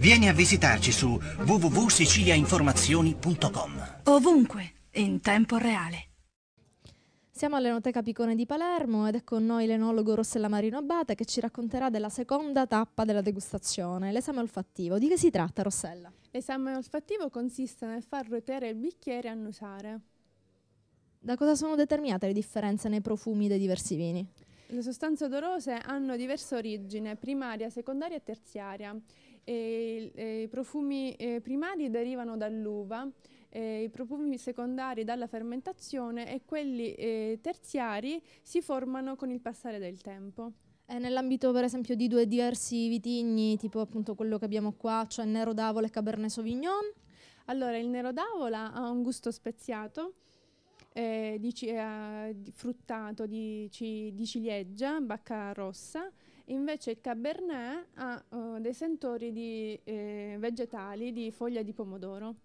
Vieni a visitarci su www.siciliainformazioni.com. Ovunque, in tempo reale. Siamo all'Enoteca Picone di Palermo ed è con noi l'enologo Rossella Marino Abate che ci racconterà della seconda tappa della degustazione, l'esame olfattivo. Di che si tratta, Rossella? L'esame olfattivo consiste nel far ruotare il bicchiere e annusare. Da cosa sono determinate le differenze nei profumi dei diversi vini? Le sostanze odorose hanno diversa origine, primaria, secondaria e terziaria. E, e, I profumi eh, primari derivano dall'uva, eh, i profumi secondari dalla fermentazione e quelli eh, terziari si formano con il passare del tempo. Eh, nell'ambito per esempio di due diversi vitigni, tipo appunto quello che abbiamo qua, cioè Nero d'Avola e Cabernet Sauvignon? Allora, il Nero d'Avola ha un gusto speziato, eh, di, eh, di, fruttato di, di, ciliegia, bacca rossa, invece il Cabernet ha eh, dei sentori di eh, vegetali, di foglia di pomodoro.